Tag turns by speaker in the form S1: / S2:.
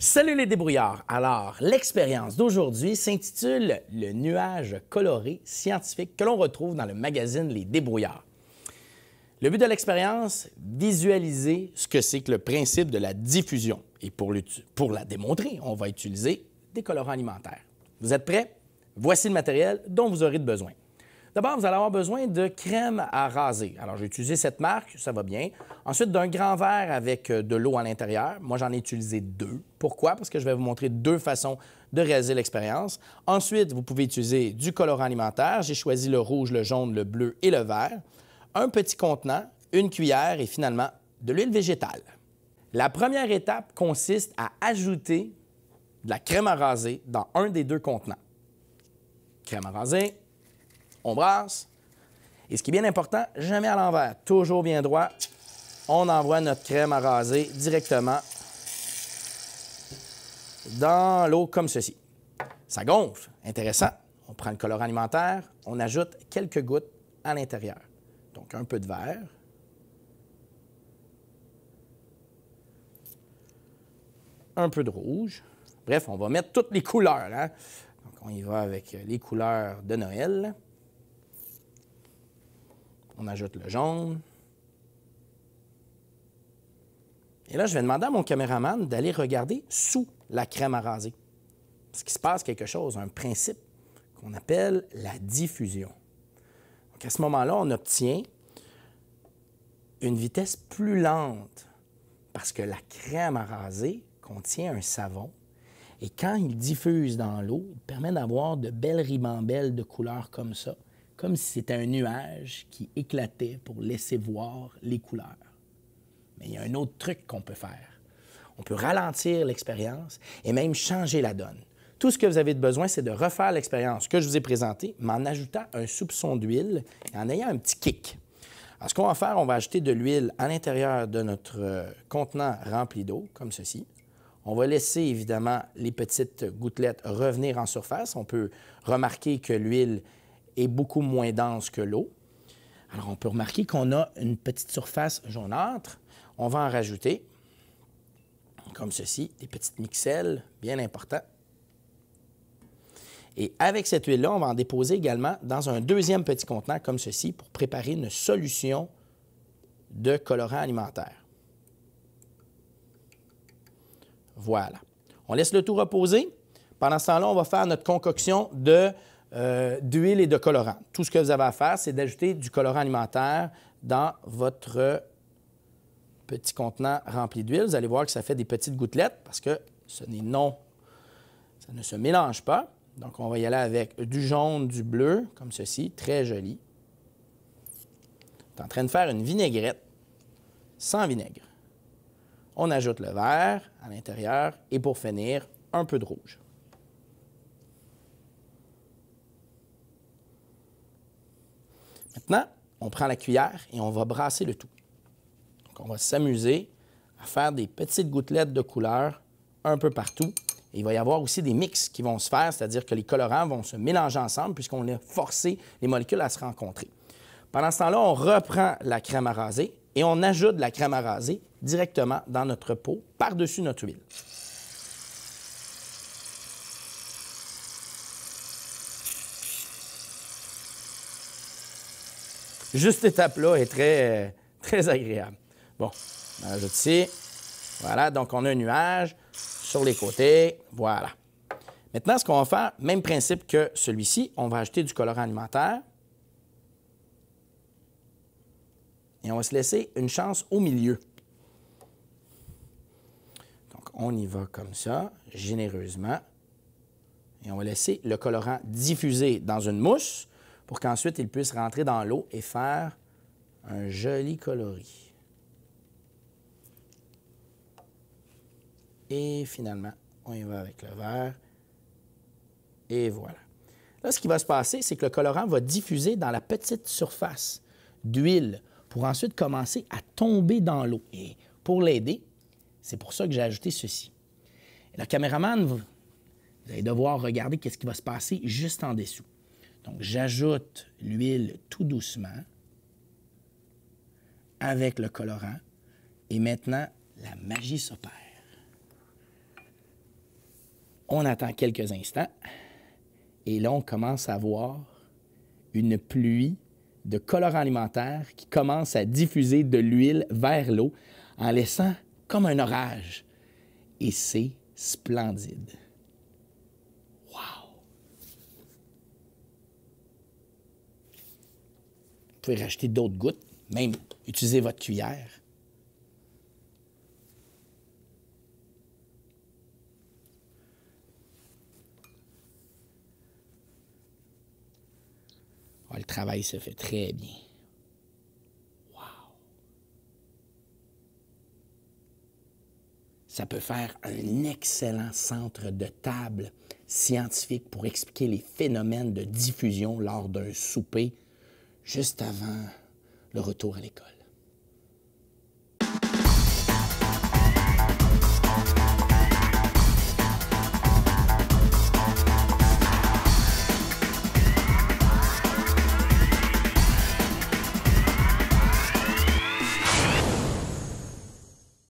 S1: Salut les débrouillards! Alors, l'expérience d'aujourd'hui s'intitule Le nuage coloré scientifique que l'on retrouve dans le magazine Les débrouillards. Le but de l'expérience, visualiser ce que c'est que le principe de la diffusion. Et pour, pour la démontrer, on va utiliser des colorants alimentaires. Vous êtes prêts? Voici le matériel dont vous aurez besoin. D'abord, vous allez avoir besoin de crème à raser. Alors, j'ai utilisé cette marque, ça va bien. Ensuite, d'un grand verre avec euh, de l'eau à l'intérieur. Moi, j'en ai utilisé deux. Pourquoi? Parce que je vais vous montrer deux façons de réaliser l'expérience. Ensuite, vous pouvez utiliser du colorant alimentaire. J'ai choisi le rouge, le jaune, le bleu et le vert. Un petit contenant, une cuillère et finalement de l'huile végétale. La première étape consiste à ajouter de la crème à raser dans un des deux contenants. Crème à raser, on brasse. Et ce qui est bien important, jamais à l'envers, toujours bien droit. On envoie notre crème à raser directement dans l'eau comme ceci. Ça gonfle, intéressant. On prend le colorant alimentaire, on ajoute quelques gouttes à l'intérieur. Donc un peu de vert. Un peu de rouge. Bref, on va mettre toutes les couleurs. Hein. Donc on y va avec les couleurs de Noël. On ajoute le jaune. Et là, je vais demander à mon caméraman d'aller regarder sous la crème à raser. Parce qu'il se passe quelque chose, un principe qu'on appelle la diffusion. Donc à ce moment-là, on obtient une vitesse plus lente parce que la crème à raser contient un savon et quand il diffuse dans l'eau, il permet d'avoir de belles ribambelles de couleur comme ça comme si c'était un nuage qui éclatait pour laisser voir les couleurs. Mais il y a un autre truc qu'on peut faire. On peut ralentir l'expérience et même changer la donne. Tout ce que vous avez de besoin, c'est de refaire l'expérience que je vous ai présentée, mais en ajoutant un soupçon d'huile et en ayant un petit kick. Alors, ce qu'on va faire, on va ajouter de l'huile à l'intérieur de notre euh, contenant rempli d'eau, comme ceci. On va laisser évidemment les petites gouttelettes revenir en surface. On peut remarquer que l'huile est beaucoup moins dense que l'eau. Alors, on peut remarquer qu'on a une petite surface jaunâtre. On va en rajouter, comme ceci, des petites mixelles, bien important. Et avec cette huile-là, on va en déposer également dans un deuxième petit contenant, comme ceci, pour préparer une solution de colorant alimentaire. Voilà. On laisse le tout reposer. Pendant ce temps-là, on va faire notre concoction de euh, d'huile et de colorant. Tout ce que vous avez à faire, c'est d'ajouter du colorant alimentaire dans votre petit contenant rempli d'huile. Vous allez voir que ça fait des petites gouttelettes parce que ce n'est non, ça ne se mélange pas. Donc, on va y aller avec du jaune, du bleu, comme ceci, très joli. On est en train de faire une vinaigrette sans vinaigre. On ajoute le vert à l'intérieur et pour finir, un peu de rouge. Maintenant, on prend la cuillère et on va brasser le tout. on va s'amuser à faire des petites gouttelettes de couleur un peu partout. il va y avoir aussi des mix qui vont se faire, c'est-à-dire que les colorants vont se mélanger ensemble puisqu'on a forcé les molécules à se rencontrer. Pendant ce temps-là, on reprend la crème à raser et on ajoute la crème à raser directement dans notre pot par-dessus notre huile. juste cette étape-là est très, euh, très agréable. Bon, on ajoute ici. Voilà, donc on a un nuage sur les côtés. Voilà. Maintenant, ce qu'on va faire, même principe que celui-ci, on va ajouter du colorant alimentaire. Et on va se laisser une chance au milieu. Donc, on y va comme ça, généreusement. Et on va laisser le colorant diffuser dans une mousse pour qu'ensuite il puisse rentrer dans l'eau et faire un joli coloris. Et finalement, on y va avec le vert. Et voilà. Là, ce qui va se passer, c'est que le colorant va diffuser dans la petite surface d'huile pour ensuite commencer à tomber dans l'eau. Et pour l'aider, c'est pour ça que j'ai ajouté ceci. Le caméraman, vous, allez devoir regarder qu'est-ce qui va se passer juste en dessous. Donc, j'ajoute l'huile tout doucement avec le colorant. Et maintenant, la magie s'opère. On attend quelques instants et là, on commence à voir une pluie de colorant alimentaire qui commence à diffuser de l'huile vers l'eau en laissant comme un orage. Et c'est splendide. pouvez d'autres gouttes, même utiliser votre cuillère. Ah, le travail se fait très bien. Ça peut faire un excellent centre de table scientifique pour expliquer les phénomènes de diffusion lors d'un souper juste avant le retour à l'école.